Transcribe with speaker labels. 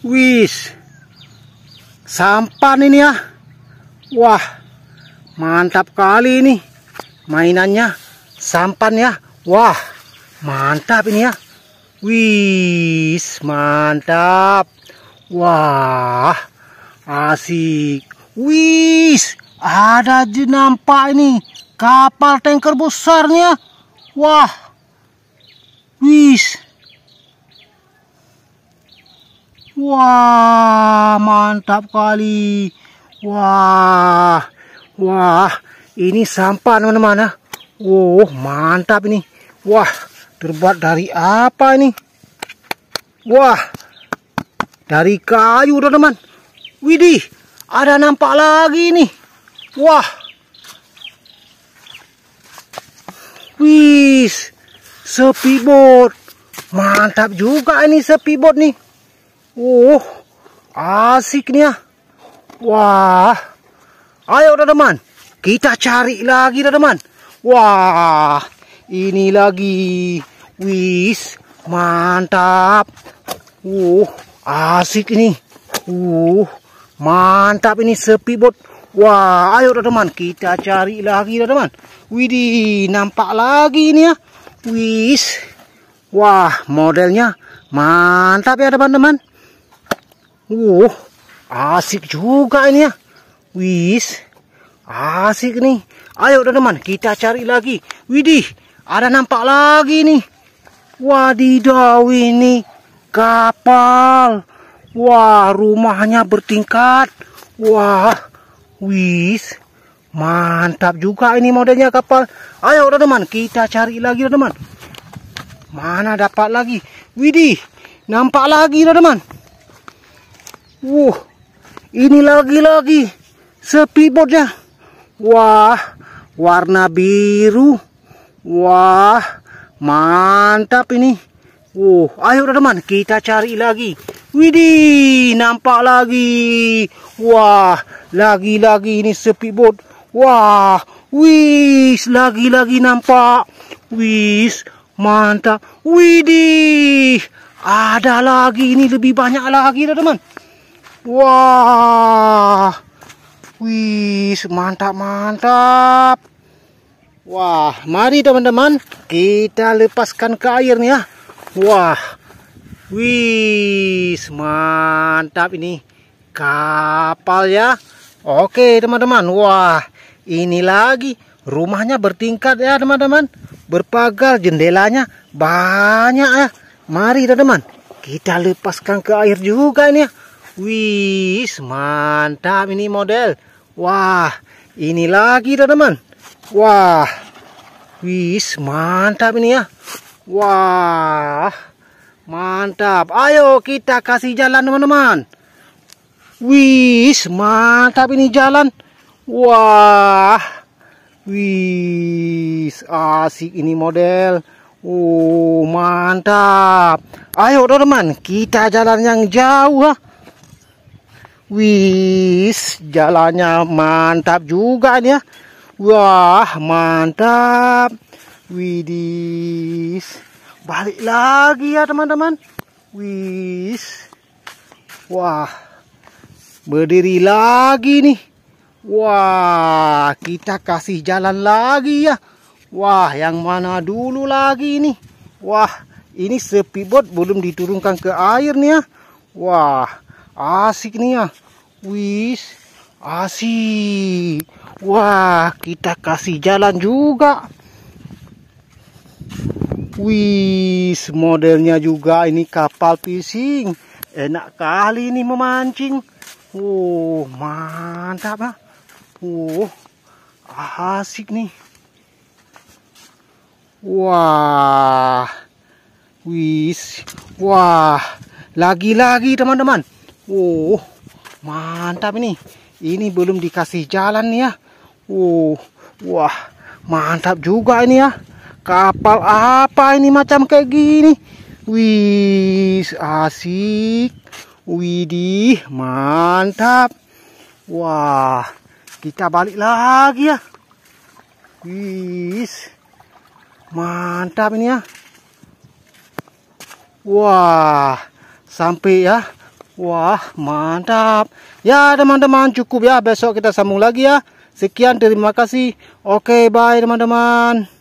Speaker 1: Wis. Sampan ini ya. Wah. Mantap kali ini. Mainannya sampan ya. Wah. Mantap ini ya. Wis, mantap. Wah. Asik. Wis, ada nampak ini kapal tanker besarnya. Wah. Wis. Wah, mantap kali. Wah, wah, ini sampah teman-teman ah. Wow, mantap ini. Wah, terbuat dari apa ini? Wah, dari kayu teman-teman. Widih, ada nampak lagi nih. Wah. Wis, sepi bot. Mantap juga ini sepi bot nih. Wuh, oh, asik nih ya. Wah. Ayo udah teman. Kita cari lagi udah teman. Wah. Ini lagi. Wis. Mantap. Wuh, oh, asik ini. Uh, mantap ini sepi bot. Wah, ayo udah teman. Kita cari lagi udah teman. Widih, nampak lagi ini ya. Wis. Wah, modelnya mantap ya teman-teman. Wuh, oh, asik juga ini ya. Wis, asik nih. Ayo teman-teman, kita cari lagi. Widih, ada nampak lagi nih. Wadidaw ini kapal. Wah, rumahnya bertingkat. Wah, wis. Mantap juga ini modelnya kapal. Ayo teman-teman, kita cari lagi teman-teman. Mana dapat lagi? Widih, nampak lagi teman-teman. Wuh, ini lagi-lagi sepi ya. Wah, warna biru. Wah, mantap ini. Wuh, ayo teman-teman kita cari lagi. Widih, nampak lagi. Wah, lagi-lagi ini sepi speedboard. Wah, wis lagi-lagi nampak. Wis, mantap. Widih, ada lagi ini lebih banyak lagi teman-teman. Wah. Wih, mantap mantap. Wah, mari teman-teman kita lepaskan ke air nih ya. Wah. Wih, mantap ini kapal ya. Oke, teman-teman. Wah, ini lagi rumahnya bertingkat ya, teman-teman. Berpagar jendelanya banyak ya. Mari, teman-teman. Kita lepaskan ke air juga ini ya. Wih, mantap ini model. Wah, ini lagi teman-teman. Wah. Wih, mantap ini ya. Wah. Mantap. Ayo kita kasih jalan teman-teman. Wih, mantap ini jalan. Wah. Wih, asik ini model. Oh, mantap. Ayo teman-teman, kita jalan yang jauh. Ha. Wis, jalannya mantap juga nih ya. Wah, mantap. Widis. Balik lagi ya teman-teman. Wis. Wah. Berdiri lagi nih. Wah, kita kasih jalan lagi ya. Wah, yang mana dulu lagi nih, Wah, ini sepi bot belum diturunkan ke air nih ya. Wah, Asik nih ya. Wis, asik. Wah, kita kasih jalan juga. Wis, modelnya juga ini kapal fishing. Enak kali ini memancing. oh mantap ah Wow, asik nih. Wah. Wis. Wah. Lagi-lagi teman-teman. Wow, oh, mantap ini. Ini belum dikasih jalan nih ya. Wow, wah, mantap juga ini ya. Kapal apa ini macam kayak gini? Wih, asik. Widih, mantap. Wah, kita balik lagi ya. Wih, mantap ini ya. Wah, sampai ya Wah, mantap. Ya, teman-teman, cukup ya. Besok kita sambung lagi ya. Sekian, terima kasih. Oke, bye, teman-teman.